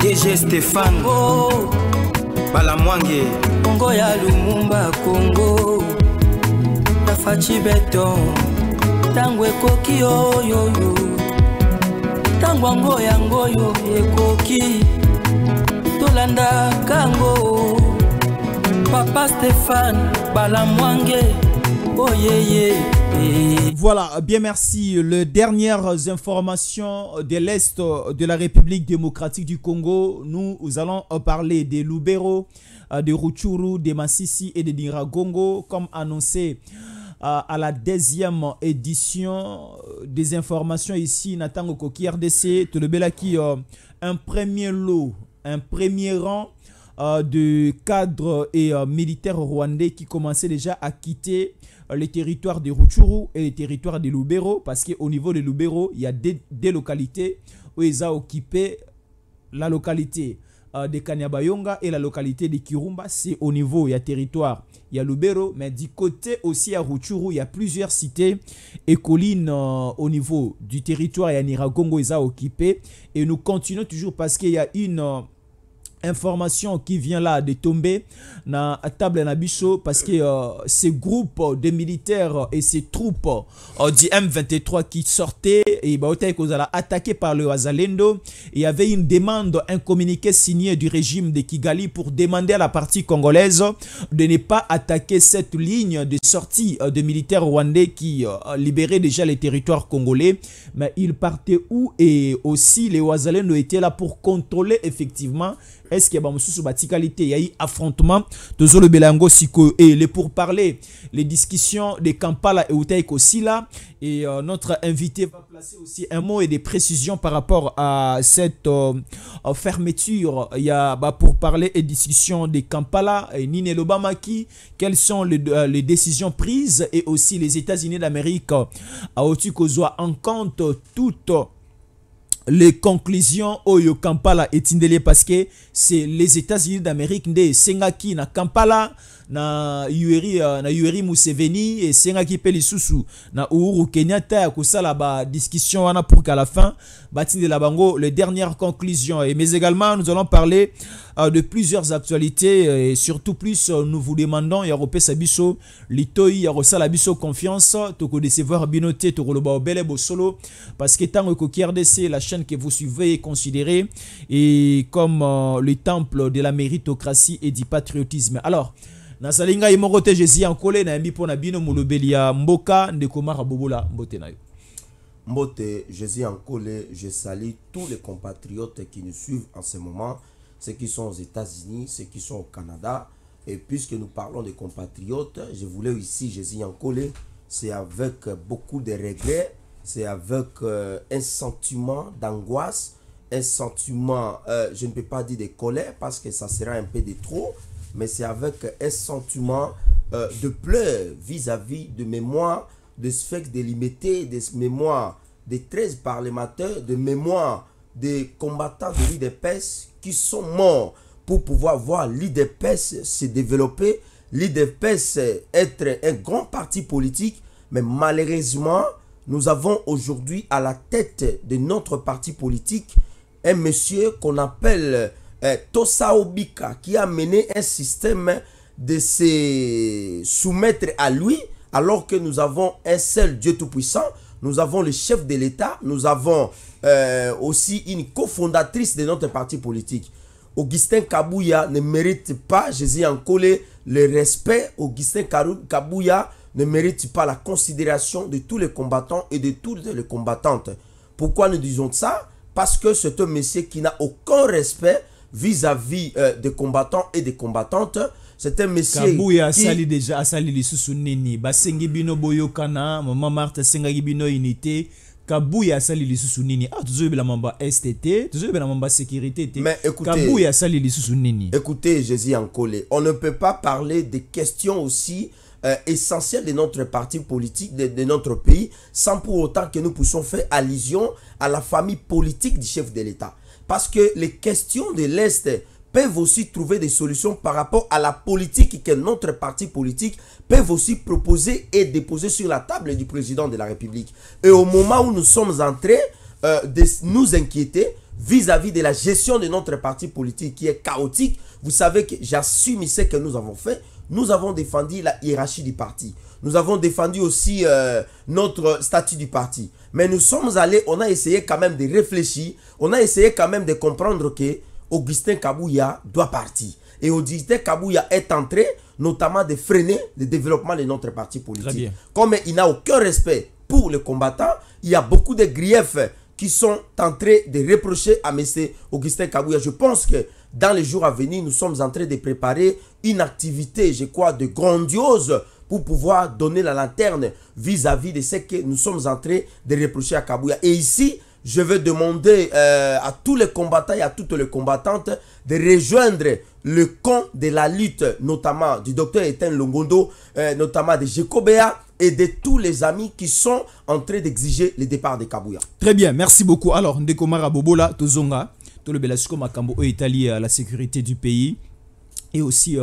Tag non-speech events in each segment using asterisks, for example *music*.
DG Stéphane oh. Balamwange Kongo ya Lumumba Kongo Tafachi beton Tango ekoki oyoyo oh, Tango ango yango yo ekoki Tolandaka ango Papa Stéphane Balamwange Oh, voilà, bien merci. Les dernières informations de l'Est de la République démocratique du Congo, nous allons parler des Lubero, de Ruchuru, de Masisi et de Niragongo, comme annoncé euh, à la deuxième édition des informations ici, Nathan Koki RDC, a euh, un premier lot, un premier rang euh, de cadres et militaires rwandais qui commençaient déjà à quitter les territoires de Ruchuru et les territoires de Lubero, parce qu'au niveau de Lubero, il y a des, localités où ils ont occupé la localité euh, de Kanyabayonga et la localité de Kirumba. C'est au niveau, il y a territoire, il y a Lubero, mais du côté aussi à Ruchuru, il y a plusieurs cités et collines euh, au niveau du territoire, il y a Niragongo, ils ont occupé. Et nous continuons toujours parce qu'il y a une... Euh, information qui vient là de tomber à table na biso parce que euh, ces groupes de militaires et ces troupes euh, du M23 qui sortaient et bah attaqués par le Wazalendo il y avait une demande un communiqué signé du régime de Kigali pour demander à la partie congolaise de ne pas attaquer cette ligne de sortie euh, de militaires rwandais qui libéraient déjà les territoires congolais mais ils partaient où et aussi les Wazalendo étaient là pour contrôler effectivement est-ce qu'il y a Est-ce Il y a eu affrontement et yango sikoyo et les pourparlers les discussions de kampala et aussi là. et euh, notre invité va placer aussi un mot et des précisions par rapport à cette euh, fermeture il y a bah, parler et discussions de kampala et nine qui. quelles sont euh, les, décisions prises et aussi les états-unis d'amérique à Otukozoa en compte tout les conclusions au kampala Tindele parce que c'est les états-unis d'amérique nde qui na kampala na Yueri euh, na Yueri Museveni esengaki mpe lisusu na Uhuru Kenyatta ya kosala ba discussion wana pour qu'à la fin de la bango les dernières conclusions et mais également nous allons parler euh, de plusieurs actualités et surtout plus euh, nous vous demandons ya kopesa biso litoi ya la biso confiance tokodecevoir bino te tokoloba obele solo parce que ntango ekoki RDC la chaîne que vous suivez est considérée et comme le temple de la méritocratie et du patriotisme alors na salinga mboka bobola na en je salue tous les compatriotes qui nous suivent en ce moment ceux qui sont aux états-unis ceux qui sont au canada et puisque nous parlons des compatriotes je voulais ici jésus en colère, c'est avec beaucoup de regrets c'est avec euh, un sentiment d'angoisse un sentiment, euh, je ne peux pas dire de colère parce que ça sera un peu de trop, mais c'est avec un sentiment euh, de pleurs vis-à-vis de mémoire, de fait délimité, des mémoires des 13 parlementaires, de mémoire des combattants de l'IDPS qui sont morts pour pouvoir voir l'IDPS se développer, l'IDPS être un grand parti politique, mais malheureusement, nous avons aujourd'hui à la tête de notre parti politique un monsieur qu'on appelle eh, Tosa Obika qui a mené un système de se soumettre à lui alors que nous avons un seul Dieu Tout-Puissant, nous avons le chef de l'État, nous avons euh, aussi une cofondatrice de notre parti politique. Augustin Kabouya ne mérite pas, je dis en le respect. Augustin Kabouya ne mérite pas la considération de tous les combattants et de toutes les combattantes. Pourquoi nous disons ça Parce que c'est un monsieur qui n'a aucun respect vis-à-vis euh, des combattants et des combattantes c'est un monsieur kabuya asali qui... déjà asali lisusu nini basengi bino boyokana maman marthe asengaki bino unité kabuya asali lisusu nini ah la mamba este te bien mamba sécurité mais écoutez kabuya les lisusu nini écoutez jésus colère on ne peut pas parler des questions aussi euh, essentielles de notre parti politique, de, notre pays, sans pour autant que nous puissions faire allusion à la famille politique du chef de l'État. Parce que les questions de l'Est peuvent aussi trouver des solutions par rapport à la politique que notre parti politique peut aussi proposer et déposer sur la table du président de la République. Et au moment où nous sommes entrés, euh, de nous inquiéter vis-à-vis de la gestion de notre parti politique qui est chaotique, vous savez que j'assume ce que nous avons fait. Nous avons défendu la hiérarchie du parti. Nous avons défendu aussi euh, notre statut du parti. Mais nous sommes allés, on a essayé quand même de réfléchir, on a essayé quand même de comprendre que Augustin Kabouya doit partir. Et Augustin Kabouya est entré notamment de freiner le développement de notre parti politique. Comme il n'a aucun respect pour les combattants, il y a beaucoup de griefs qui sont en train de reprocher à M. Augustin Kabouya. Je pense que dans les jours à venir, nous sommes en train de préparer une activité, je crois, de grandiose pour pouvoir donner la lanterne vis-à-vis de ce que nous sommes en train de reprocher à Kabouya. Et ici, je veux demander euh, à tous les combattants et à toutes les combattantes de rejoindre le camp de la lutte, notamment du docteur Etienne Longondo, euh, notamment de Jacobéa et de tous les amis qui sont en train d'exiger le départ de Kabouya. Très bien, merci beaucoup. Alors, Ndekomara Bobola, Tozonga, Tolobelasuko Makambo, Italie, euh, la sécurité du pays et aussi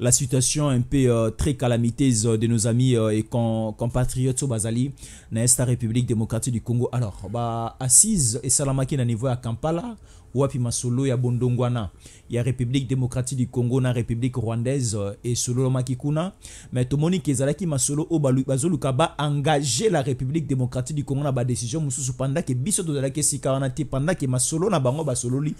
la situation un peu euh, très calamiteuse euh, de nos amis euh, et compatriotes au bazali na la République démocratique du Congo. Alors, bah, assise et salamaki na niveau à Kampala, ou wapi masolo ya bondongwana ya république démocratique du congo na république rwandaise Et le Makikuna mais tomoni ke qui masolo oyo Bazulukaba engagé la république démocratique du congo na badécision mosusu que biso tozalaki si wana pendant que masolo na bango basololi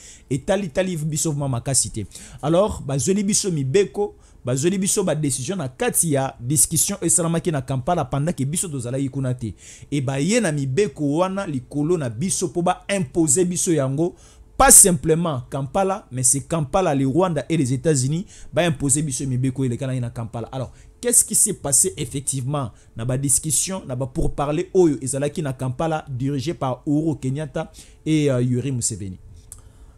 tali biso ma makasi te alors bazweli biso beko bazweli biso décision na kati ya discussion esalamaki na kampala pandaki biso tozalaki kuna Et e yena na mibeko wana likolo na biso ba imposer biso yango pas simplement kampala mais c'est kampala le rwanda et les états-unis imposer biso mibeko y na kampala alors qu'est-ce qui s'est passé effectivement dans la discussion, pour pour parler Oyo et Zalaki na Kampala, dirigé par Oro Kenyatta et euh, Yuri Museveni.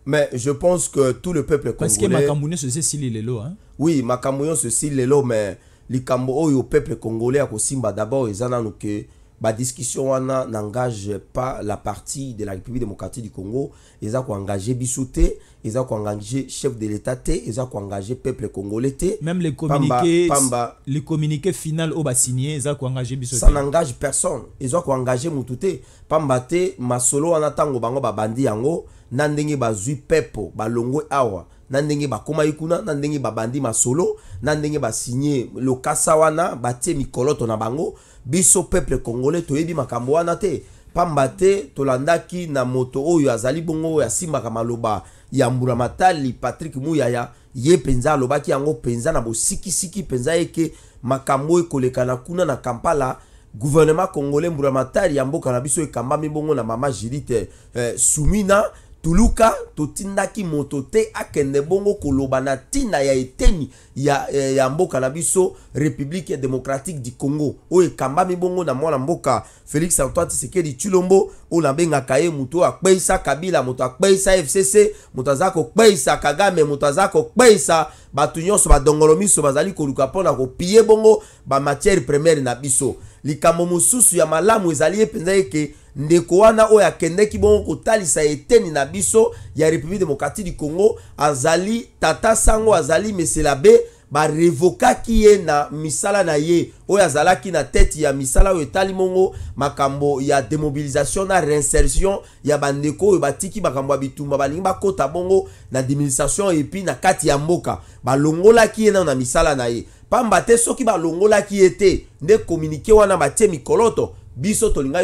Mais je pense que tout le peuple congolais. Parce que Makamouyon se sait lelo. Hein? Oui, Makamouyon se sait là, mais Le le peuple congolais a kosimba d'abord dit nanu que... La discussion n'engage pas la partie de la république démocratique du congo Ils ont engagé Bissouté, ils ont engagé chef de l'état ils ont engagé peuple congolais même les communiqués... pamba, ont signé, final ont bassinier ils ont engagé Bissouté. ça n'engage personne Ils ont engagé te pamba te masolo wana ntango bango babandi yango na ndenge bazwi pepo balongwe awa na ndenge bakomaki kuna na ndenge babandi masolo na ndenge basinye lokasa wana batie mikoloto na bango biso peuple congolais toyebi makambo wana te pamba te tolandaki na moto oyo azali bongo oyo asimbaka maloba ya mbula matali patrik muyaya ye mpenza alobaki yango mpenza na bosikisiki mpenza eke makambo ekolekana kuna na kampala gouvernement congolais mbula matali ya mboka na biso ekambami bongo na mama jiri te eh, sumina tuluka totindaki moto te akende bongo koloba na ntina ya eteni ya, ya, eh, ya mboka na biso république démocratique du congo oyo ekambami bongo na mwana mboka félix antoine tisekedi tulombo oyo nabengaka ye moto oyo akpeisa kabila moto akpeisa fcc moto aza kokpeisa kagame moto aza kokpeisa bato nyonso badongolo miso bazali koluka mpona kopie bongo bamatière première na biso likambo mosusu ya malamu ezali ye mpenza eke ndeko wana oyo akendeki bongo kotalisa eteni na biso ya république démocratique du congo azali tata sango azali meselabe barevokaki ye na misala na ye oyo azalaki na tete ya misala oyo etali mongo makambo ya démobilisation na réinsertion ya bandeko oyo batiki makambo ya bitumba balingi bakɔta bongo na démobilisation epi na kati ya mboka balongolaki ye nano na misala na ye pamba te soki balongolaki ye te nde kominike wana batie mikoloto biso tolinga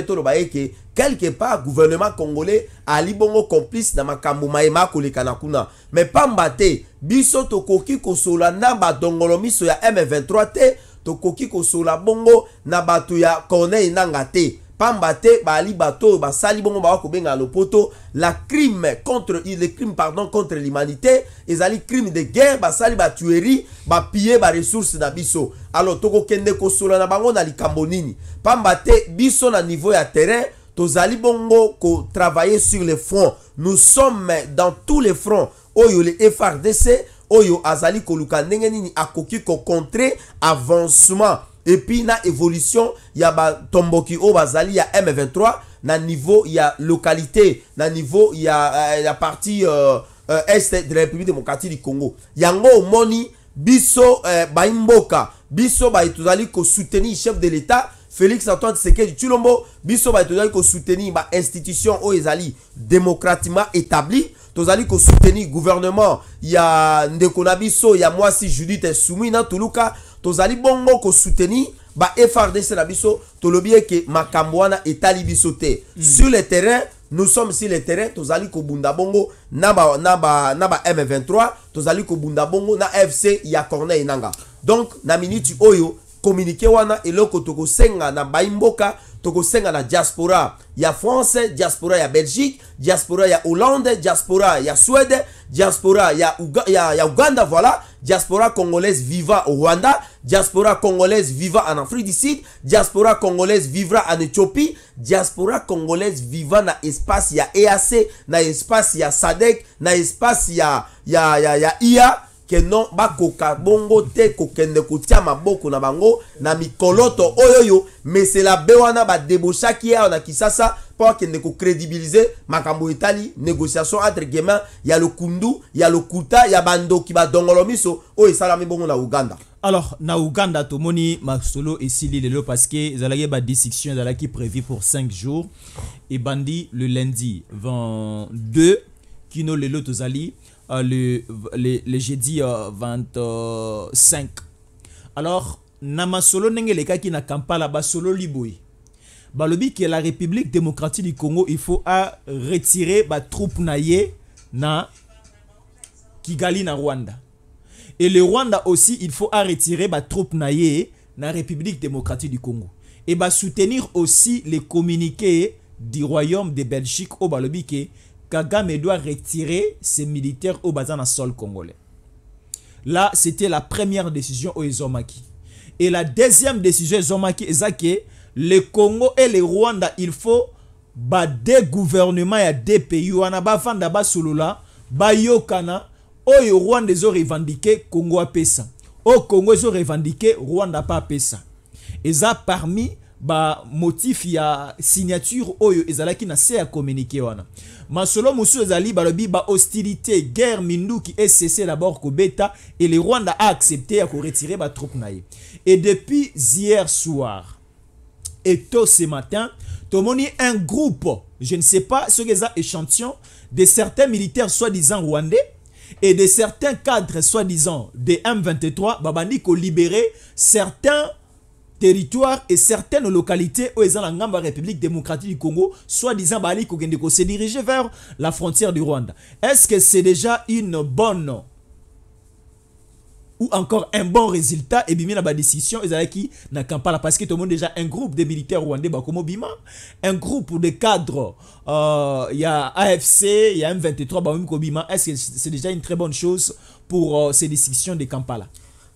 ke quelque part gouvernement congolais ali bongo complice na makambo mayema akolekana kuna mais pamba te biso tokoki kosola na naba miso ya m23 te tokoki bongo na bato ya pamba te bali bato sali bongo ko benga lopoto la crime contre le crime pardon contre l'humanité ezali crime de guerre sali ba tuerie ba piller ba ressources na biso alors toko kende ko sola na bango na likambo nini pamba te biso na niveau ya terrain tozali bongo ko travailler sur les fronts nous sommes dans tous les fronts oyo le FRDC oyo azali koluka ndenge nini akoki ko contrer avancement et puis na évolution ya tomboki, oyo bazali ya m23 na niveau a localité na niveau ya, euh, la parti euh, euh, est de la république démocratique du congo yango moni euh, biso ba baimboka biso baye ko soutenir chef de l'état félix antoine tshisekedi Tulombo, biso ko soutenir ba institution au ezali démocratiquement établie tozali soutenir gouvernement ya ndeko na biso ya mwasi judith soumis na Toulouka tozali bongo ba bafrdc na biso tolobi eke makambo et etali hmm. sur le terrain nous sommes sur le terrain tozali bunda bongo na naba na m23 tozali bunda bongo na fc ya corneille nanga donc na minute oyo communiquer wana eloko senga na baimboka senga la diaspora ya france diaspora ya belgique diaspora ya hollande diaspora ya suède diaspora ya, uganda voilà diaspora congolaise viva au rwanda diaspora congolaise viva en afrique du sud diaspora congolaise vivra en éthiopie diaspora congolaise viva na espace ya eac na espace ya sadek na espace ya, ya, ya, ya ia que non bakoka bongo te kokende kutia maboko na bango na mikoloto qui a qui be ça ça awa na kisasa ne ma crédibiliser makambo etali négociation entre guemain ya le kundu ya le lokuta ya bandoki dongolomiso o et esalami bongo na uganda alors na uganda tomoni masolo esili lelo parce que ezalaki badissection qui prévu pour 5 jours et bandit le lundi 22 kino lelo alliés euh, le, le, jeudi 25. Euh, Alors, Namasolo Nengeleka qui n'a Kampala Basolo Liboui. Balobi que la République démocratique du Congo, il faut à retirer ba troupe ye na Kigali na Rwanda. Et le Rwanda aussi, il faut à retirer ba troupe ye na République démocratique du Congo. Et ba soutenir aussi les communiqués du royaume de Belgique au Balobi que Gagame doit retirer ses militaires au Bazar dans sol congolais. Là, c'était la première décision au Et la deuxième décision Ezomaki c'est que le Congo et le Rwanda, il faut Des bah, des gouvernements et des pays wana ba là... ba sulula ba yokana Au Rwanda ont revendiqué Congo à pesa. Au Congo ont revendiqué Rwanda pas pesa. Et ça parmi ba motif a signature oyo ezalaki na se ya communiquer mais selon Zali une hostilité, hostilité, guerre qui est cessé d'abord kobeta et le rwanda a accepté à retirer la troupes et depuis hier soir et tôt ce matin tomoni un groupe je ne sais pas ce que ça échantillon de certains militaires soi-disant rwandais et de certains cadres soi-disant des M23 ont libéré certains territoire et certaines localités où ils ont la République démocratique du Congo, soi-disant Bali Kogendeko, se vers la frontière du Rwanda. Est-ce que c'est déjà une bonne ou encore un bon résultat et bien la décision ils avaient qui n'a pas parce que tout le déjà un groupe de militaires rwandais comme Bima un groupe de cadres il euh, y a AFC il y a M23 Bima est-ce que c'est déjà une très bonne chose pour euh, ces décisions de Kampala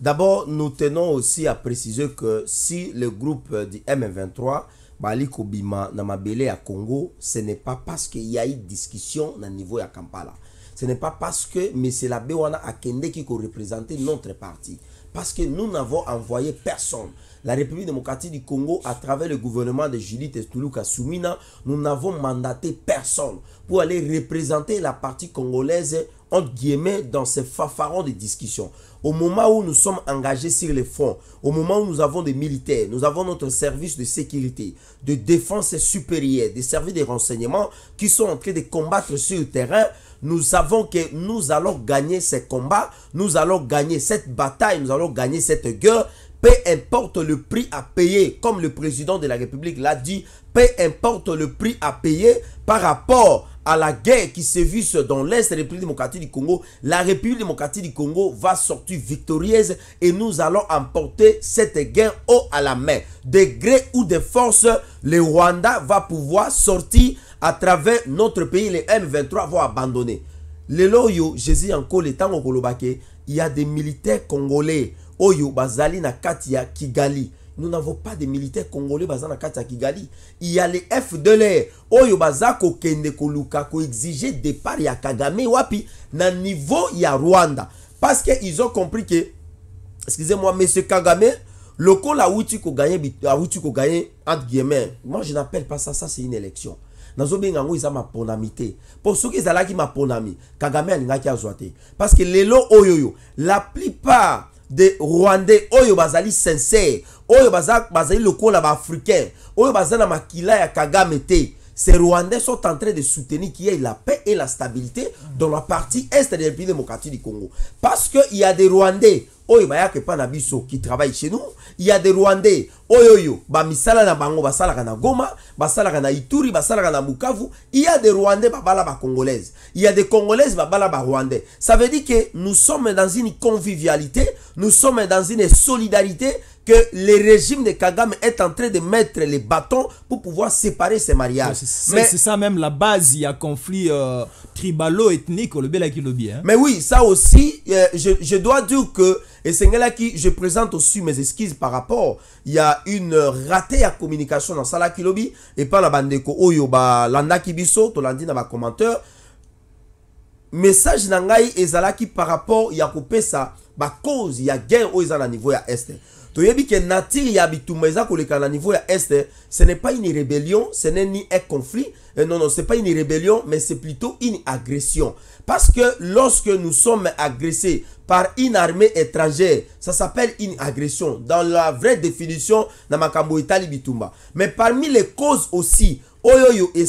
D'abord, nous tenons aussi à préciser que si le groupe du M23 bali kobima na à à Congo, ce n'est pas parce qu'il y a eu discussion au niveau à Kampala. Ce n'est pas parce que M. Labewana A Akende qui représenté notre parti. Parce que nous n'avons envoyé personne. La République démocratique du Congo, à travers le gouvernement de Julie Testoulouka Soumina, nous n'avons mandaté personne pour aller représenter la partie congolaise, entre guillemets, dans ces fafarons de discussion. Au moment où nous sommes engagés sur les front, au moment où nous avons des militaires, nous avons notre service de sécurité, de défense supérieure, des services de renseignement qui sont en train de combattre sur le terrain, nous savons que nous allons gagner ces combats, nous allons gagner cette bataille, nous allons gagner cette guerre peu importe le prix à payer, comme le président de la République l'a dit, peu importe le prix à payer par rapport à la guerre qui vise dans l'Est de la République démocratique du Congo, la République démocratique du Congo va sortir victorieuse et nous allons emporter cette guerre haut à la main. De gré ou de force, le Rwanda va pouvoir sortir à travers notre pays, les M23 vont abandonner. Les loyo, dis encore les temps au il y a des militaires congolais, Oyo Bazali Katia Kigali nous n'avons pas de militaires congolais basés à Kigali il y a les f 2 l'air. oyo Bazako Kende koluka exige départ ya Kagame wapi na niveau ya Rwanda parce que ils ont compris que excusez-moi monsieur Kagame lokola a koganye awuti gagner entre guillemets moi je n'appelle pas ça ça c'est une élection ma pour ceux qui sont là qui ma ponamité, kagame alingaki a te parce que lelo oyoyo la plupart des rwandais oyo bazali sincères oyo la ba baafricain oyo baza na makila ya kagame te ces rwandais sont en train de soutenir qu'il y la paix et la stabilité dans la partie est de la République démocratique du Congo. Parce qu'il y a des Rwandais, oyo bayaka epai na biso qui travaille chez nous il y a des rwandais oyo Ba misala na bango sala na goma sala na ituri sala na bukavu il y a des rwandais babala congolaises. il y a des congolaises babala Rwandais. ça veut dire que nous sommes dans une convivialité nous sommes dans une solidarité que le régime de Kagame est en train de mettre les bâtons pour pouvoir séparer ces mariages. Mais C'est ça même la base, il y a conflit euh, tribalo-ethnique au lobelaki hein. Mais oui, ça aussi, euh, je, dois dire que, et c'est là qui je présente aussi mes esquisses par rapport, il y a une ratée à communication dans Salaki-Lobi, et pas la bande de bandeko Oyoba, oh, Landakibiso, dit dans ma commentaire. Message Nangai et Zalaki par rapport, il y a coupé ça, bah cause, il y a guerre au oh, niveau à Est niveau ce n'est pas une rébellion ce n'est ni un conflit euh, non non c'est pas une rébellion mais c'est plutôt une agression parce que lorsque nous sommes agressés par une armée étrangère ça s'appelle une agression dans la vraie définition na makambo une bitumba mais parmi les causes aussi oyoyo et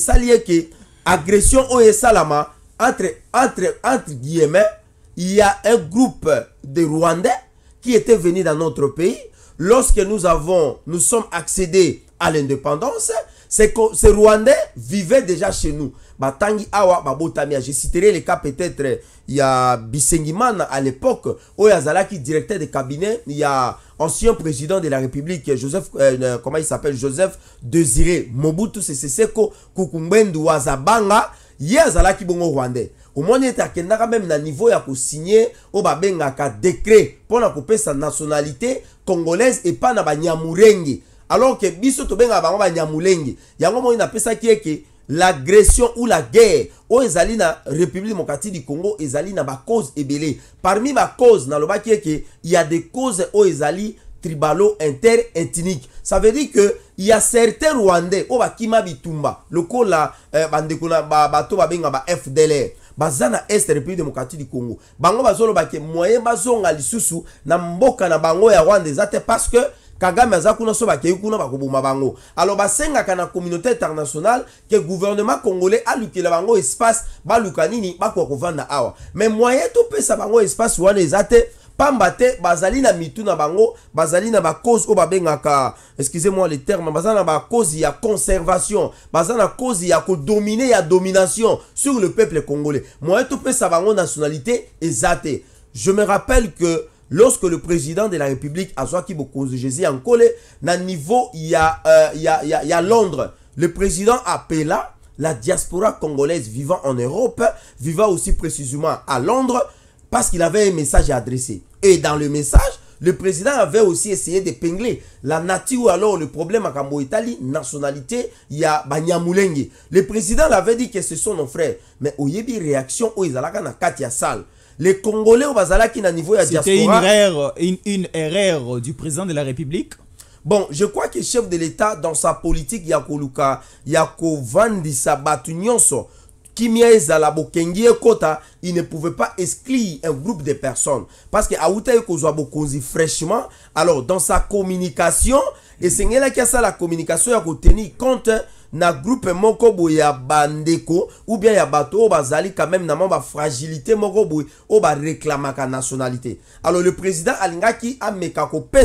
agression entre entre entre guillemets il y a un groupe de rwandais qui était venu dans notre pays lorsque nous avons, nous sommes accédés à l'indépendance, ces Rwandais vivaient déjà chez nous. Batangi awa babotamia. Je citerai les cas peut-être. Il y a Bissengiman à l'époque, Oyazala qui directeur de cabinet. Il y a ancien président de la République, Joseph, euh, euh, comment il s'appelle Joseph Désiré Mobutu c'est Seko Kukumbendo Wazabanga. Zala qui bongo rwandais il ete akendaka même na niveau ya kosigne oyo babengaka décret couper sa nationalité congolaise pas na banyamulenge alors ke biso tobengaka bango Ya yango moni pesa que l'agression ou la guerre oyo ezali na république démocratique du congo ezali na cause ebele parmi que il y ya des causes oyo ezali tribalo ethnique ça veut dire que y a certains rwandais oyo bakima bitumba la la eh, bandeko na bato benga ba fdlr Bazana est république démocratique du congo bango bazolobake moyen bazonga lisusu na mboka na bango ya rwanda zate parce que kagame aza kuna so bakei kuna bakoboma bango alors senga kana communauté internationale ke gouvernement congolais alukela bango espace ba nini ni kovanda awa mais moyen sa bango espace wana ezate pamba te na mitu na bango bazali na cause oba babengaka excusez-moi les termes, cause na y a conservation baza na cause il y a domination sur le peuple congolais Moi, peu ça bango nationalité exacte, je me rappelle que lorsque le président de la république azwaki bokonzi jésus ankole na niveau ya, a euh, ya, y a londres le président appela la diaspora congolaise vivant en Europe, vivant aussi précisément à Londres, parce qu'il avait un message à adresser. Et dans le message, le président avait aussi essayé d'épingler la nature ou alors le problème à Kambo Italie, nationalité, il y a Banyamulenge. Le président l'avait dit que ce sont nos frères. Mais au Yébi, réaction au Izalaka na Katia Sal. Les Congolais au Bazalaki na niveau à diaspora. C'était une erreur, une, une erreur du président de la République. Bon, je crois que chef de l'État, dans sa politique, y a a Yako Vandi Sabatunionso, kimia ezala bokengi Kota, il ne pouvait pas exclure un groupe de personnes parce que auta kozi fraîchement alors dans sa communication et c'est ça, la communication ya tenir compte na groupe moko et bandeko ou bien ya bato bateau bazali quand même na fragilité, bafragilité moko réclamation de la nationalité alors le président alingaki mis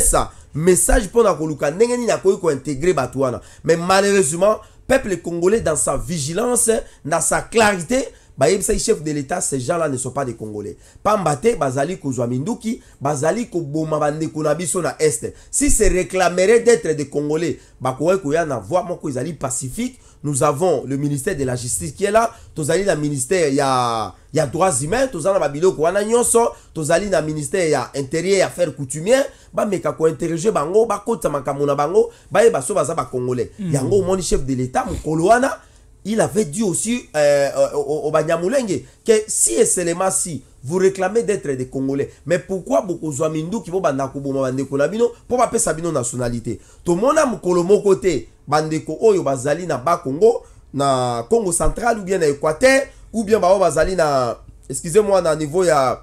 ça, message mpona koluka ndenge n'a pas intégrer bato wana mais malheureusement peuple congolais, dans sa vigilance, dans sa clarté, bayebisaki chef de l'état ces gens-là ne sont pas des congolais pamba bazali kozwa qui bazali koboma bandeko na biso na Est. si se réclamerait d'être des congolais bakoki ya na voie moko ezali pacifique nous avons le ministère de la justice qui est là tozali na ministère y a droits humains tous na babiloko wana nyonso tozali na ministère a intérieur ya affaire coutumière bameka interroge bango bakota makambo na bango bayeba so baza congolais, mm. yango mon chef de l'état mon wana il avait dit aussi euh, euh au, Banyamulenge que si et seulement si vous réclamez d'être des Congolais, mais pourquoi beaucoup Zouamindou qui vont dans kuboma bande kolabino pour pas bino nationalité. Tout mon âme a côté bande oyo bazali na ba Congo na Congo central ou bien na l'Équateur, ou bien bao bazali na excusez-moi na niveau ya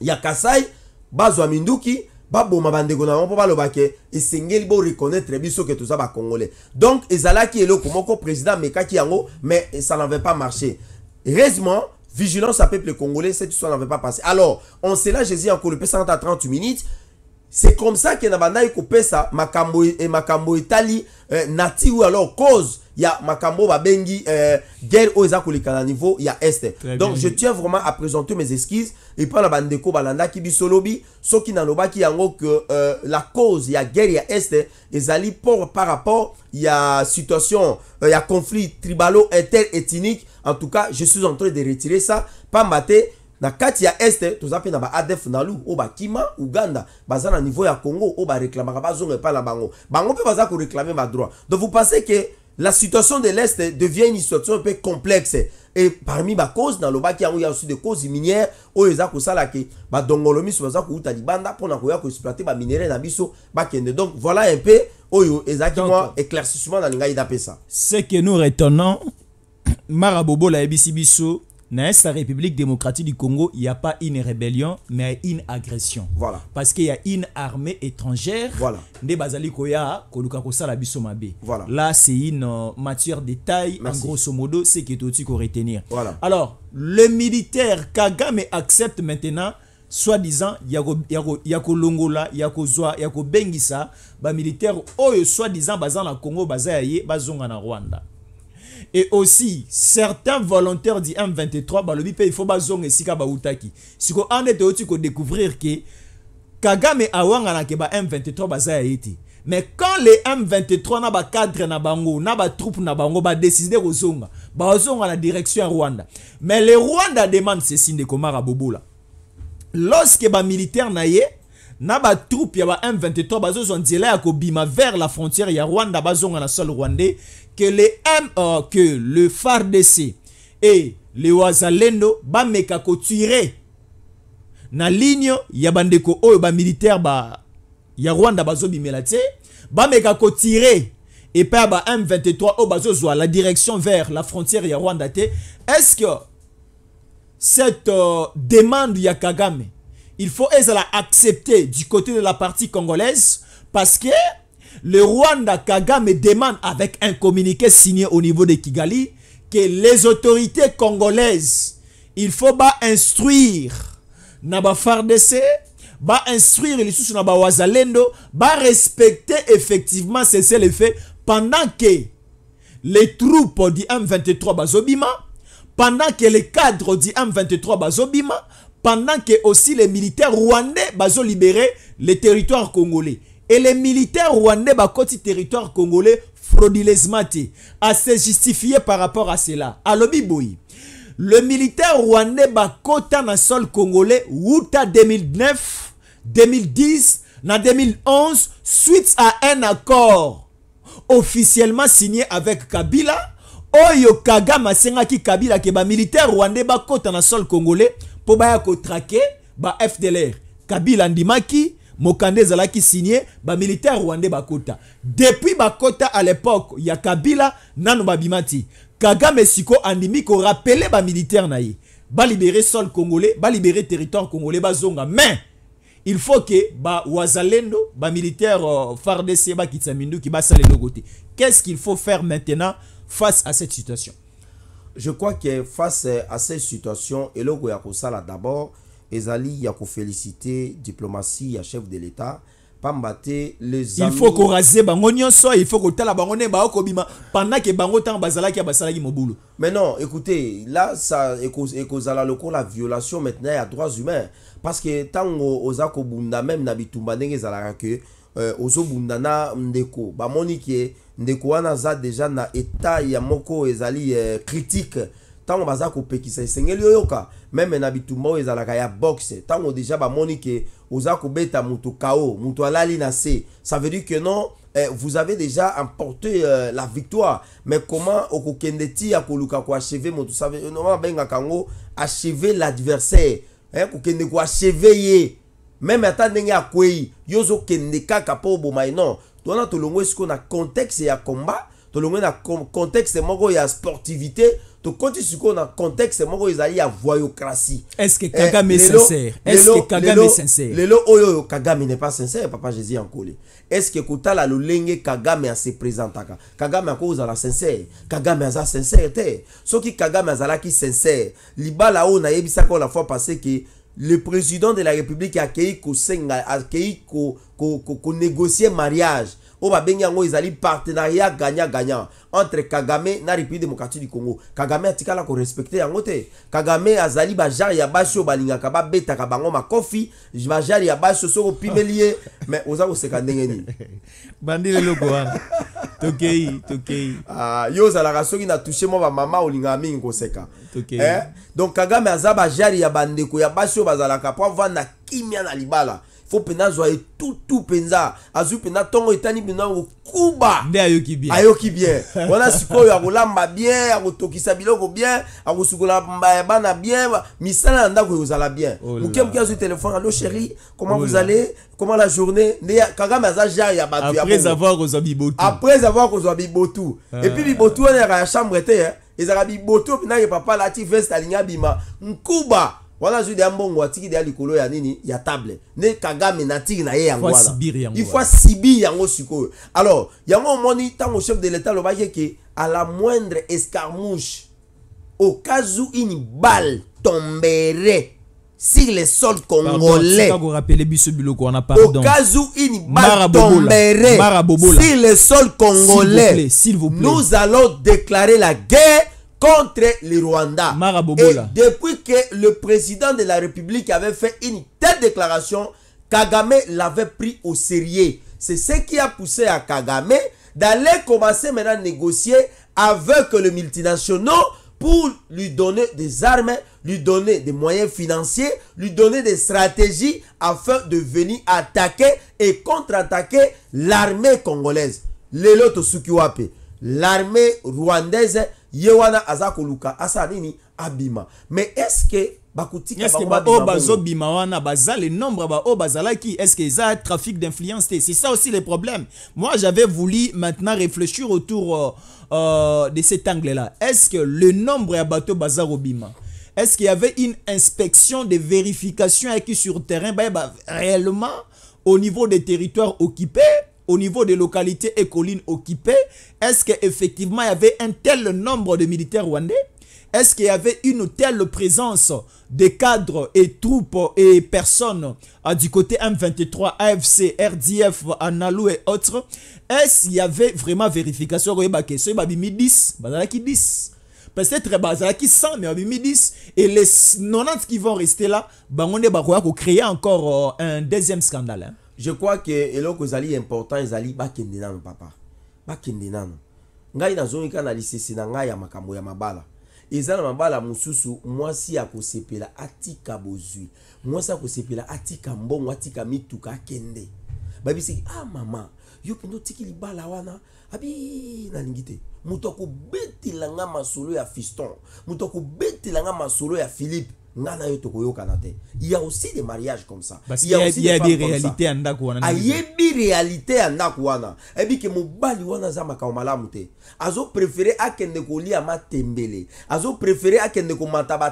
ya Kasai bazwa baboma bandeko na bango reconnaître baloba ke bo reconnaître biso ça va congolais donc qui eloko moko président mon mais ça n'avait pas marché heureusement vigilance à peuples congolais cette histoire n'avait pas passé alors on sait là j'ai dit encore le à 30 minutes c'est comme ça que nabandaki kopesa makambo macambo e, e, makambo na eh, nati ou alors cause ya makambo babengi bengi eh, guerre aux eza niveau na niveau ya est donc je tiens vraiment à présenter mes excuses la na bandeko balandaki biso bisolobi soki nalobaki yango que eh, la cause ya guerre ya les ezali pour par rapport ya situation y ya conflit tribalo ethnique en tout cas je suis en train de retirer ça pas mater na kati ya este toza mpe na baadef na lu oyo bakima uganda baza na niveau ya congo oyo bareklamaka bazonga pa na bango bango mpe baza ba droit donc vous pensez que la situation de l'est devient une situation un peu complexe et parmi bacause nalobaki yango a aussi des de cause minière oyo eza kosala ke badongolo miso baza kouta libanda ko koya koexploite baminere na biso ba bakende donc voilà un peu oyo exactement mwa éclaircissement na lingai napesa ce que nous retenons marabobo la ayebisi biso dans la République démocratique du Congo, il n'y a pas une rébellion, mais une agression. Voilà. Parce qu'il y a une armée étrangère. Voilà. Voilà. Là, c'est une euh, matière de taille. En grosso modo, c'est que tu qu'on retenir. Voilà. Alors, le militaire Kagame accepte maintenant soi-disant yako yako yako longola yako a yako bengisa ba militaire soi-disant bazan la Congo Yé bazonga na Rwanda et aussi certains volontaires du M23 balobi mpe ba Ce esika bautaki est wana ete oyoti découvrir que kagame ke ba M23 baza ya ye mais quand les M23 na cadre na bango na troupe na bango zonga ba zonga la direction à rwanda mais le rwanda demande ceci de mara bobola lorsque militaire na ye na troupes ya ba M23 bazozwa nzela ya kobima vers la frontière ya rwanda bazonga na sol rwandais Oh, que le M, que le FARDC et le wazalendo bameka kotwire na ligne ya bandeko ba militaire ba, ya rwanda ba meka bameka tiré et ba m23 bazo à la direction vers la frontière ya rwanda te est-ce que cette euh, demande ya kagame il faut la accepter du côté de la partie congolaise parce que le Rwanda Kagame demande avec un communiqué signé au niveau de Kigali que les autorités congolaises, il faut pas instruire Naba FARDC, instruire les sous Naba Wazalendo, respecter effectivement ces l'effet pendant que les troupes du M23 Bazobima, pendant que les cadres du M23 Bazobima, pendant que aussi les militaires rwandais bazo libéré les territoires congolais. Et les militaires rwandais bakoti territoire congolais frauduleusement à se justifier par rapport à cela. Alobi boy. Le militaire rwandais bakota na sol congolais wuta 2009, 2010, na 2011 suite à un accord officiellement signé avec Kabila oyo senga ki Kabila ke ba militaire rwandais kota na sol congolais po ya ko traquer ba FDLR. Kabila ndimaki Mokande qui signé ba militaire rwandais bakota. Depuis bakota à l'époque a Kabila nanu babimati. Kagame siko andimi ko rappeler ba militaire na Ba libérer sol congolais, ba libérer territoire congolais Zonga. Mais il faut que ba wazalendo ba militaire euh, Fardese, qui ba kitsamindu ki ba le côté. Qu'est-ce qu'il faut faire maintenant face à cette situation Je crois que face euh, à cette situation, eloko ya là d'abord ezali ya félicité, diplomatie ya chef de l'état pamba te les amis... il faut korase bango nyonso il faut kotala bango la baokobima pendant que bango ntango bazalaki ya basalaki mobulu mais non écoutez là ça ekozala la violation maintenant ya droits humains parce que tango ozako Bunda même na bitumba ndenge ezalaka ke euh, ozobunda na ndeko bamoni ke ndeko wana aza déjà na état ya moko ezali euh, critique ntango baza kopekisa esengeli oyoka même na bitumba oyo ezalaka ya boxe ntango deja ba ke oza beta moto kao moto alali na se ça veut dire que non eh, vous avez déjà emporté euh, la victoire mais comment okokende ti ya koluka koacheve moto benga yango acheve l'adversaire eh, kokende koacheve ye meme ata ndenge akwei yo ozokende kaka mpo oboma ye non twana tolongo na contexte ya combat tolongi le contexte moko ya sportivité tokoti sikoyo na contexte il y a voyocratie eh, que kagame est sincère Est-ce que kagame sincère lelo oyo oyo kagame n'est pas sincère papa jésus ankole estce kotala lolenge kagame aseprésentaka kagame la sincère kagame aza sincère te soki kagame qui sincère Liba libala ça sa la fois passée que le président de la république a accueilli akei konégocier ko, ko, ko, ko mariage Oba babengi yango ezali partenariat gagnant gagnant entre kagame na république démocratique du congo kagame atikala respecter yango te kagame azali bajari ya basi oyo balingaka babetaka bango makofi bajare ya basi ya mais opimeli ye me oza koseka ndenge nini *laughs* bandi leloko wana ah. tokei tokei yoza ah, yo ozalaka soki na touche mama ou lingami mingi koseka eh? donc kagame azaba bajare ya bandeko ya bazala oyo bazalaka po avanda kimia na libala fo mpenza tout tout penza azu et tongo etani au kokuba nde ayoki bien ayoki bien *laughs* wana sikoyo akolamba bien akotokisa biloko bien akosukola bana bien misala nda vous allez bien cas oh de azwi à allo chéri comment oh vous allez comment la journée nde kagambe aza zaja ya bato après avoir kozwa bibotu après avoir kozwa bibotu ah. puis bibotu est à ya chambre te eh, ezalaka bibotu pas la papa alati veste à bima nkuba wana azwi deya mbongo atiki deya likolo ya nini ya table ne kagame na ntiki na ye yango Il faut sibi yango sikoyo alors yango omoni au chef de l'état alobaki que à la moindre escarmouche au cas où une balle tomberait sur le sol congolais au cas où une balle tomberait sur le sol congolais nous allons déclarer la guerre contre les Rwanda. Et depuis que le président de la République avait fait une telle déclaration, Kagame l'avait pris au sérieux. C'est ce qui a poussé à Kagame d'aller commencer maintenant à négocier avec le multinational pour lui donner des armes, lui donner des moyens financiers, lui donner des stratégies afin de venir attaquer et contre-attaquer l'armée congolaise. lotos Sukiwape l'armée rwandaise yewana azakoluka asarini abima mais est-ce que est eske bazo les wana baza le nombre est-ce que trafic d'influence c'est ça aussi le problème moi j'avais voulu maintenant réfléchir autour euh, euh, de cet angle là est-ce que le nombre ya bato baza est-ce qu'il y avait une inspection de vérification acquis sur terrain réellement au niveau des territoires occupés au niveau des localités et collines occupées, est-ce qu'effectivement il y avait un tel nombre de militaires rwandais Est-ce qu'il y avait une telle présence de cadres et troupes et personnes euh, du côté M23, AFC, RDF, Analou et autres Est-ce qu'il y avait vraiment vérification peut-être bah, très 100 mais a 10 et les 90 qui vont rester là bango est bah, créer créer encore euh, un deuxième scandale hein. je crois que eloko ezali important ezali bakende nano papa bakende nano ngai nazongika na lisese na ngai ya makambo ya mabala eza na mabala mosusu mwasi akosepela atika bozwi mwasi akosepela atika mbongo atika mituka akende babisaki ah mama yo mpenza otiki libala wana abi nalingi te moto akobetelanga masolo ya fiston moto akobetelanga masolo ya philippe ngana to koyokana te il y a aussi des mariages comme ça il y a, aussi des, réalités en ndako wana ayebi réalité ya ndako wana ebi ke mobali wana aza makambo malamu te azo préféré akende kolia matembele azo préféré akende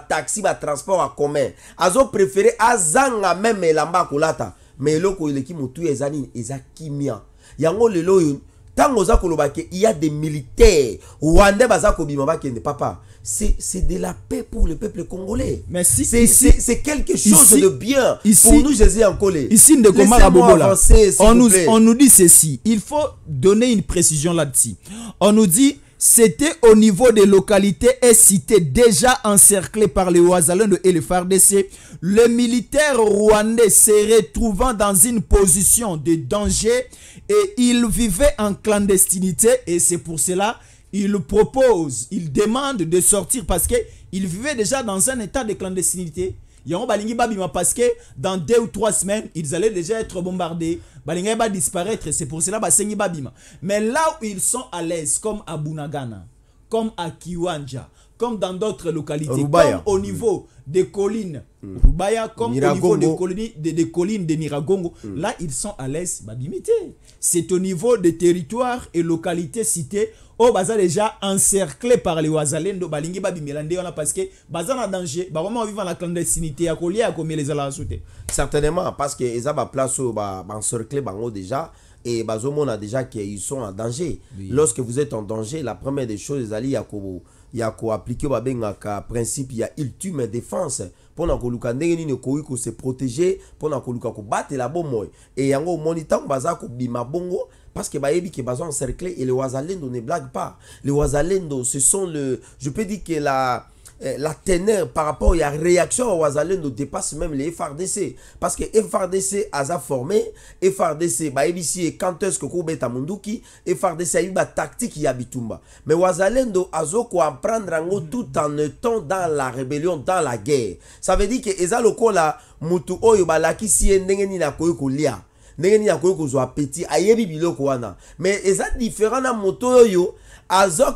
taxi ba transport ya commun azo préféré azanga meme elamba kulata. me eloko eleki motuya eza nini yango lelo oyo Tant il y a des militaires. papa. C'est de la paix pour le peuple congolais. Mais si, c'est quelque chose de bien ici, pour nous Jésus en Ici on nous on nous dit ceci, il faut donner une précision là-dessus. On nous dit c'était au niveau des localités et cités déjà encerclées par les Ouazalendo et les FARDC. Le militaire rwandais se retrouvant dans une position de danger et il vivait en clandestinité et c'est pour cela il propose, il demande de sortir parce qu'il vivait déjà dans un état de clandestinité babima parce que dans deux ou trois semaines ils allaient déjà être bombardés balingi va disparaître c'est pour cela basengi babima mais là où ils sont à l'aise comme à Bunagana comme à Kiwanja comme dans d'autres localités, comme au niveau mm. des collines, mm. comme au niveau des collines, collines de Niragongo, mm. là ils sont à l'aise, bah, C'est au niveau des territoires et localités citées, au oh, baza déjà encerclé par les oiseaux. balingi babimelande on a parce que baza en danger, bah vraiment dans la clandestinité, à collier à combien les ala Certainement parce que ils ont bah, place au bah, bah, encerclé déjà et Bazomo on a déjà qu'ils sont en danger. Lorsque vous êtes en danger, la première des choses, les à Kobo. Yako koaplike babengaka principe Il tue, mais défense mpona koluka bombe. nini okoki y a koluka kobatela bomoi e yango omoni ntango baza bima bongo parce que bayebi ke bazar encercle et le wazalendo ne blague pas le wazalendo ce sont le je peux dire que la eh, la teneur par rapport à la réaction à wazalendo dépasse même les FRDC. Parce que FRDC a formé, FRDC, bah, ABC, quand est-ce que Koubeta Munduki, FRDC a eu la tactique Yabitumba. Mais Wazalendo a comprendre tout en étant dans la rébellion, dans la guerre. Ça veut dire que Ezaloko la, Moutou Oyo, bah, la qui si n'engeni na koyoko lia. N'engeni na koyoko zo appétit, ayebi biloko wana. Mais Eza différent na moto Oyo, azo aza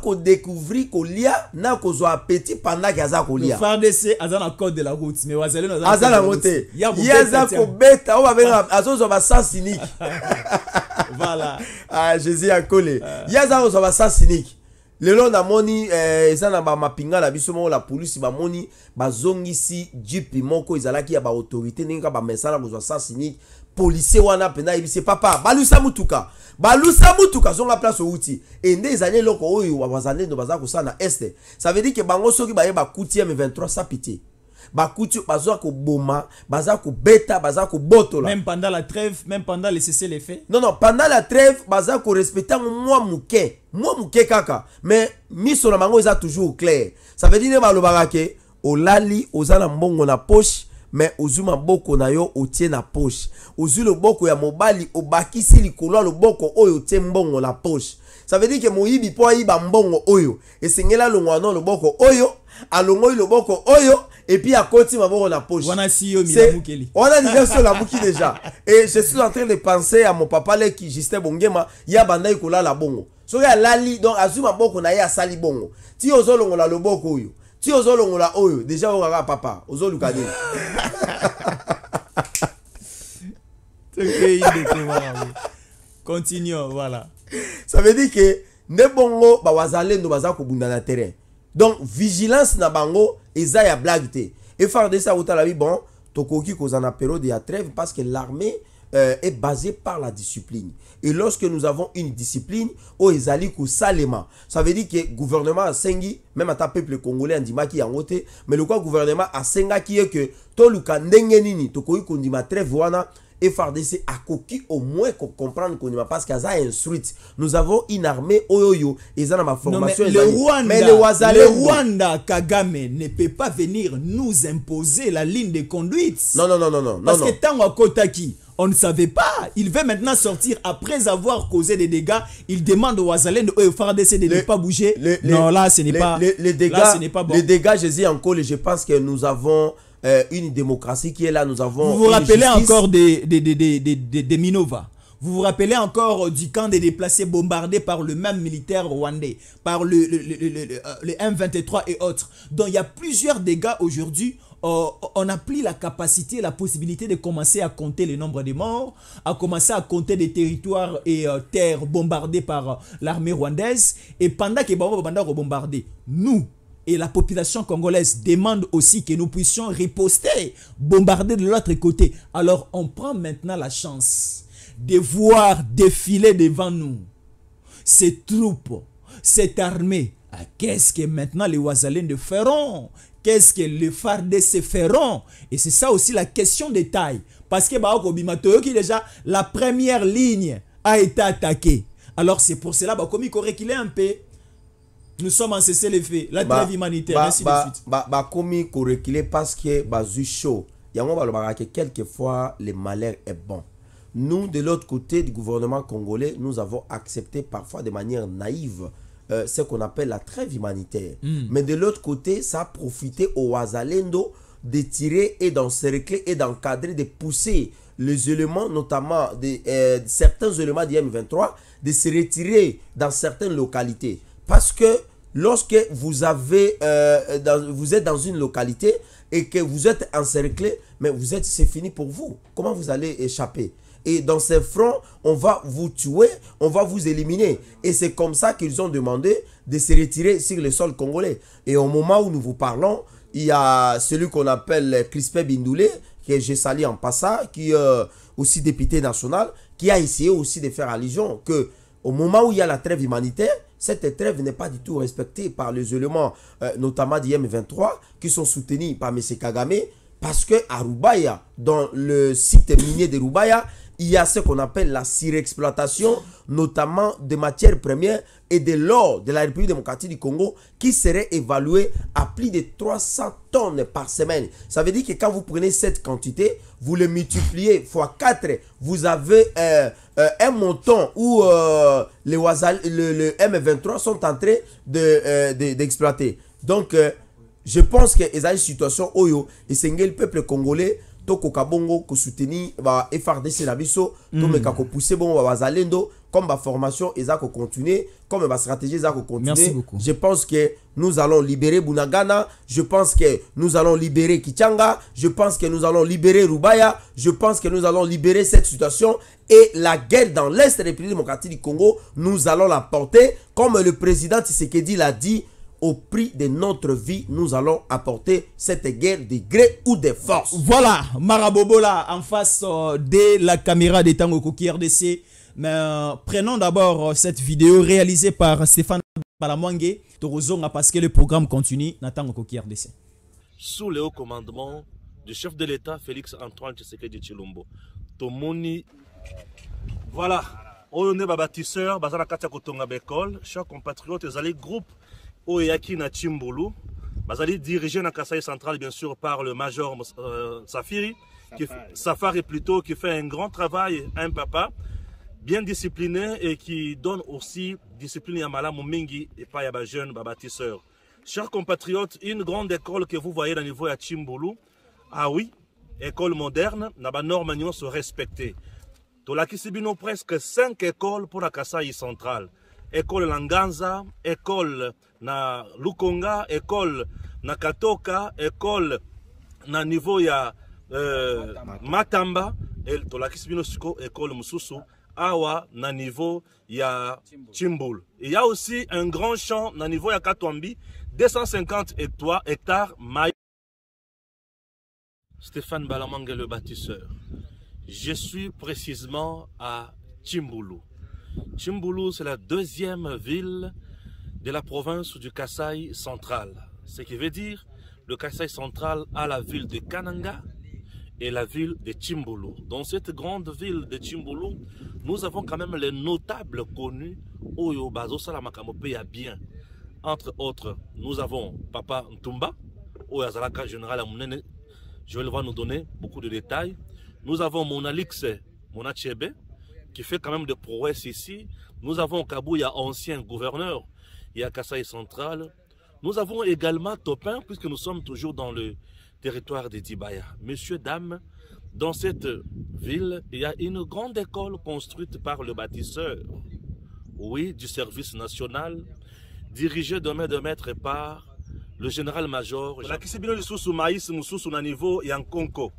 ko Lia na kozwa petit pendant frère de koliaardc azo na code de la route mais wazali aza nango te ye beta, kobeta azo babengaka va basens cynique *laughs* voilà ah, jésus akole ah. ye aza va basens cynique lelo namoni eh, eza na mapinga na biso moko la polisi bamoni bazongisi jipi moko ezalaki ya ninga ba kaka la kozwa sens cynique policier wana mpenza ayebisi papa balusa mutuka balusa mutuka zonga place outi e nde ezali eloko oyo bazalendo baza kosala na este ça veut dire ke bango soki baye bakuti m23 sa pitié bakuti baza boma beta, beta baza botola même pendant la trêve même pendant le cessez les faits non non pendant la trêve ko respectant moi mouke. moi mouke kaka mais miso na bango eza toujours clair ça veut dire nde balobaka ke olali lali, na mbongo na poche mais ozuma boko na yo otie na poche. ozwi boko ya mobali obakisi likolo ya loboko oyo bon mbongo la poche ça veut dire oyo moyibi mpo ayiba mbongo oyo lo alongwa no loboko oyo alongoli loboko oyo koti ma maboko na poche. wana lika so bouki déjà *laughs* et je suis en train de penser à mon ya mopapa leki justin bongema ye la la bongo ya lali donc azuma boko na ya sali bongo ti ozolongola loboko oyo on la oyo déjà on un papa *laughs* de continue voilà ça veut dire que ne bongo no baza na terrain donc vigilance na bango eza ya blague te ça au bi bon tokoki a na période ya trêve parce que l'armée euh, est basé par la discipline. Et lorsque nous avons une discipline, au oh, Ezali Salema, ça veut dire que le gouvernement a sengi, même à ta peuple congolais, en qui a ngoté, mais le quoi gouvernement a senga qui est que, toluka ndengenini, tokoyi kondima trêve c'est FRDC a coquille au moins qu'on comprenne qu'on parce qu'elle a instruite. Nous avons une armée oyoyo et ça ma formation. Non, mais, le Rwanda, le, Rwanda, Kagame ne peut pas venir nous imposer la ligne de conduite. Non non non non non. Parce non, que tant à qui on ne savait pas. Il veut maintenant sortir après avoir causé des dégâts. Il demande aux et aux FRDC de ne pas bouger. non, là, ce n'est pas. Les dégâts, pas bon. Les dégâts, je dis encore, je pense que nous avons. Euh, une démocratie qui est là, nous avons. Vous vous rappelez encore des, des, des, des, Minova vous vous rappelez encore du camp des déplacés bombardés par le même militaire rwandais, par le, le, le euh, M23 et autres. dont il y a plusieurs dégâts aujourd'hui. Oh, on a pris la capacité, la possibilité de commencer à compter le nombre de morts, à commencer à compter des territoires et euh, terres bombardés par euh, l'armée rwandaise. Et pendant que Banda bombardé, nous et la population congolaise demandent aussi que nous puissions riposter, bombarder de l'autre côté. Alors on prend maintenant la chance de voir défiler devant nous ces troupes, cette armée. Ah, qu'est-ce que maintenant les Oisalènes feront Qu'est-ce que les fardés se feront Et c'est ça aussi la question des tailles. Parce que déjà, la première ligne a été attaquée. Alors c'est pour cela, bah, comme correct, il est un peu. Nous sommes en cessez les faits. La trêve humanitaire, ainsi de suite. Bah, il est parce que bah, chaud. Il y a que quelquefois, le malheur est bon. Nous, de l'autre côté du gouvernement congolais, nous avons accepté parfois de manière naïve euh, ce qu'on appelle la trêve humanitaire. Hmm. Mais de l'autre côté, ça a profité au Wazalendo de tirer et d'encercler et d'encadrer, de pousser les éléments, notamment de, euh, certains éléments du M23, de se retirer dans certaines localités. Parce que lorsque vous, avez, euh, vous êtes dans une localité, et que vous êtes encerclé, mais vous êtes, c'est fini pour vous. Comment vous allez échapper et dans ces fronts, on va vous tuer, on va vous éliminer. Et c'est comme ça qu'ils ont demandé de se retirer sur le sol congolais. Et au moment où nous vous parlons, il y a celui qu'on appelle Crispé Bindoulé, que j'ai sali en passant, qui est euh, aussi député national, qui a essayé aussi de faire allusion que au moment où il y a la trêve humanitaire, cette trêve n'est pas du tout respectée par les éléments, euh, notamment m 23 qui sont soutenus par M. Kagame, parce que à dans le site minier de Rubaya, il y a ce qu'on appelle la surexploitation, notamment des matières premières et de l'or de la République démocratique du Congo, qui serait évalué à plus de 300 tonnes par semaine. Ça veut dire que quand vous prenez cette quantité, vous le multipliez x 4, vous avez euh, euh, un montant où euh, les Wazal, le, M23 sont en train euh, d'exploiter. Donc, je pense que y a une situation où le peuple congolais tokokabongo kosoutenir va FRDC na biso hmm. pousser, va va ba bazalendo comme ma formation ça continuer comme ma stratégie ça continue. beaucoup. je pense que nous allons libérer Bunagana je pense que nous allons libérer Kichanga je pense que nous allons libérer Rubaya je pense que nous allons libérer cette situation et la guerre dans l'est de la République démocratique du Congo nous allons la porter comme le président Tshisekedi l'a dit au prix de notre vie, nous allons apporter cette guerre de gré ou de force. Voilà, Marabobola en face euh, de la caméra des Tango RDC. Mais euh, prenons d'abord euh, cette vidéo réalisée par Stéphane Balamwange Torozonga parce que le programme continue. Nathan Okoki décès. Sous le haut commandement du chef de l'État Félix Antoine Tshisekedi Chilombo, Tomoni, voilà, on est bâtisseur, bazana katia kotonga bekol, chers compatriotes, allez groupe Oyaki na vous bazali diriger la Kassai centrale bien sûr par le major euh, Safiri, Safari. Qui, Safari plutôt qui fait un grand travail, un papa bien discipliné et qui donne aussi discipline à malamu mingi à jeune jeunes bâtisseur. chers compatriotes une grande école que vous voyez à niveau à chimbolu ah oui école moderne na norme est respectée. Nous avons presque 5 écoles pour la kasai centrale école Langanza, école na lukonga école na katoka école na niveau ya euh, matamba, et Tolakisibino, école Mususu awa na niveau ya Chimbul. Il y a aussi un grand champ na niveau ya Katwambi, 250 hectares. Stéphane Balamangue le bâtisseur. Je suis précisément à Chimbulu. Chimbulu, c'est la deuxième ville de la province du Kassai central. Ce qui veut dire, le Kassai central a la ville de Kananga, et la ville de Chimboulou. Dans cette grande ville de Chimboulou, nous avons quand même les notables connus Oyo Bazo bien. Entre autres, nous avons Papa Ntumba, au Azalaka Général Amunene. le voir nous donner beaucoup de détails. Nous avons Monalix Monachebe, qui fait quand même des prouesses ici. Nous avons Kabouya, ancien gouverneur, y a Kassai Central. Nous avons également Topin, puisque nous sommes toujours dans le territoire de Tibaya. Monsieur, dame, dans cette ville, il y a une grande école construite par le bâtisseur, oui, du service national, dirigé de main de maître par le général-major. La Kisibino de Soussou Maïs niveau et en Conco,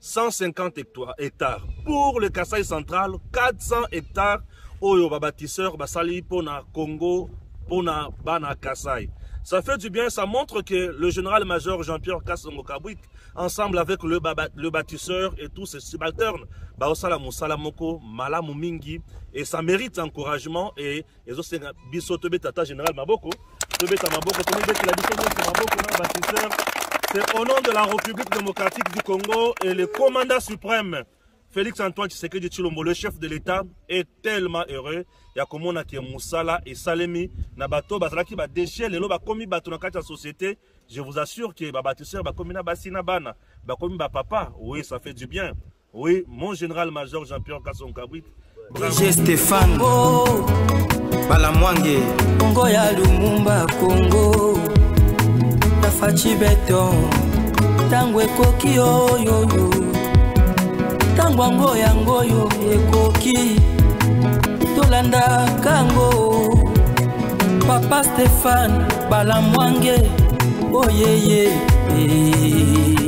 150 hectares. Pour le Kassai central, 400 hectares. Oyo, bâtisseur, basali, pona Congo, pona bana Kassai. Ça fait du bien, ça montre que le général-major Jean-Pierre Kasongokabwik, ensemble avec le, bâtisseur et tous ses subalternes, Baosala salamoko, Malamu Mingi, et ça mérite encouragement. Et les Général Maboko, C'est au nom de la République démocratique du Congo et le commandant suprême Félix-Antoine de Chilombo, le chef de l'État, est tellement heureux. Il y a a qui Moussala et Salemi, Nabato, Bazalaki, ba déchet, les loba komi bato dans la société. Je vous assure que ba batisseur, ba komina basina bana, ba komi ba papa. Oui, ça fait du bien. Oui, mon général-major Jean-Pierre Kasson Kabouit. J'ai Stéphane, oh, Congo ya Lumumba, Congo, La Beton, Tangwe Koki, oh, yo, yo. ntango yango yango oyo ekoki tolandaka yango papa stefane balamwange oyeye oh, yeah, yeah.